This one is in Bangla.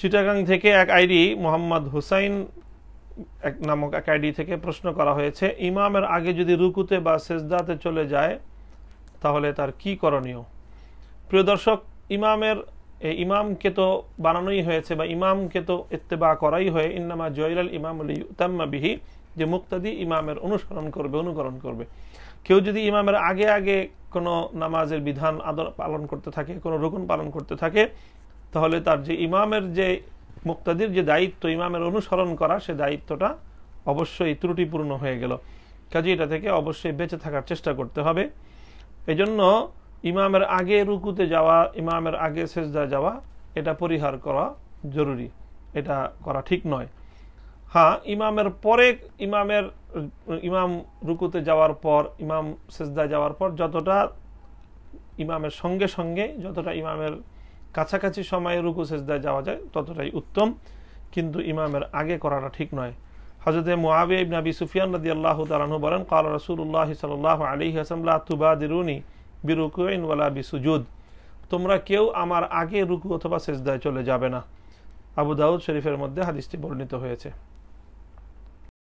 চিটাগাং থেকে এক আইডি মোহাম্মদ হুসাইন এক নামক এক আইডি থেকে প্রশ্ন করা হয়েছে ইমামের আগে যদি রুকুতে বা সেজদাতে চলে যায় তাহলে তার কি করণীয় প্রিয় দর্শক ইমামের ইমামকে তো বানানোই হয়েছে বা ইমামকে তো বা করাই হয়ে ইন্নামা জয়লাল ইমাম তাম্মা বিহি যে মুক্তাদি ইমামের অনুসরণ করবে অনুকরণ করবে কেউ যদি ইমামের আগে আগে কোনো নামাজের বিধান আদর পালন করতে থাকে কোনো রুকুন পালন করতে থাকে তাহলে তার যে ইমামের যে মুক্তাদির যে দায়িত্ব ইমামের অনুসরণ করা সে দায়িত্বটা অবশ্যই ত্রুটিপূর্ণ হয়ে গেল কাজে এটা থেকে অবশ্যই বেঁচে থাকার চেষ্টা করতে হবে এজন্য ইমামের আগে রুকুতে যাওয়া ইমামের আগে সেজদা যাওয়া এটা পরিহার করা জরুরি এটা করা ঠিক নয় হ্যাঁ ইমামের পরে ইমামের ইমাম রুকুতে যাওয়ার পর ইমাম সেজদা যাওয়ার পর যতটা ইমামের সঙ্গে সঙ্গে যতটা ইমামের কাছাকাছি সময়ে রুকু সেজদায় যাওয়া যায় ততটাই উত্তম কিন্তু ইমামের আগে করাটা ঠিক নয় হজরতে মোয়াবে ইবন আবি সুফিয়ান নদী আল্লাহ তালাহু বলেন কাল রসুল্লাহ সাল্লাহ আলী হাসামলা তুবা দিরুনি বিরুকুইন ওয়ালা বিসুজুদ তোমরা কেউ আমার আগে রুকু অথবা সেজদায় চলে যাবে না আবু দাউদ শরীফের মধ্যে হাদিসটি বর্ণিত হয়েছে